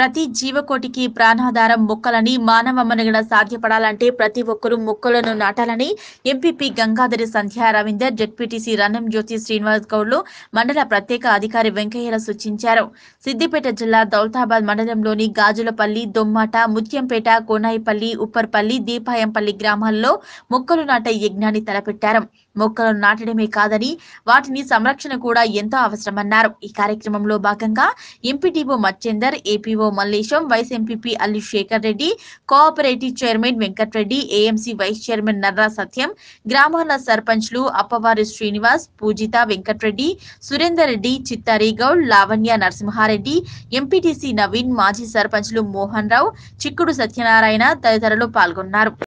ప్రతి జీవకోటికి ప్రాణాధారం మొక్కలని మానవ మనుగడ సాధ్యపడాలంటే ప్రతి ఒక్కరూ మొక్కలను నాటాలని ఎంపీపీ గంగాధరి సంధ్యా రవీందర్ జడ్పీటీసీ రణం జ్యోతి శ్రీనివాస్ గౌడ్లు మండల ప్రత్యేక అధికారి వెంకయ్యల సూచించారు సిద్దిపేట జిల్లా దౌల్తాబాద్ మండలంలోని గాజులపల్లి దొమ్మాట ముత్యంపేట కోనాయిపల్లి ఉప్పర్పల్లి దీపాయంపల్లి గ్రామాల్లో మొక్కలు నాటే యజ్ఞాన్ని తలపెట్టారు మొక్కలను నాటడమే కాదని వాటిని సంరక్షణ కూడా ఎంతో అవసరమన్నారు ఈ కార్యక్రమంలో భాగంగా MPTO Macchender APO Mallesham vice MPP Alli Shekar Reddy cooperative chairman Reddy AMC vice chairman Narra Satyam గ్రామాల సర్పంచ్లు అప్పవారి శ్రీనివాస్ పూజిత వెంకట్రెడ్డి సురేందర్ రెడ్డి చిత్తారి గౌడ్ లావణ్య నరసింహారెడ్డి ఎంపీటీసీ నవీన్ మాజీ సర్పంచ్లు మోహన్ రావు చిక్కుడు సత్యనారాయణ తదితరులు పాల్గొన్నారు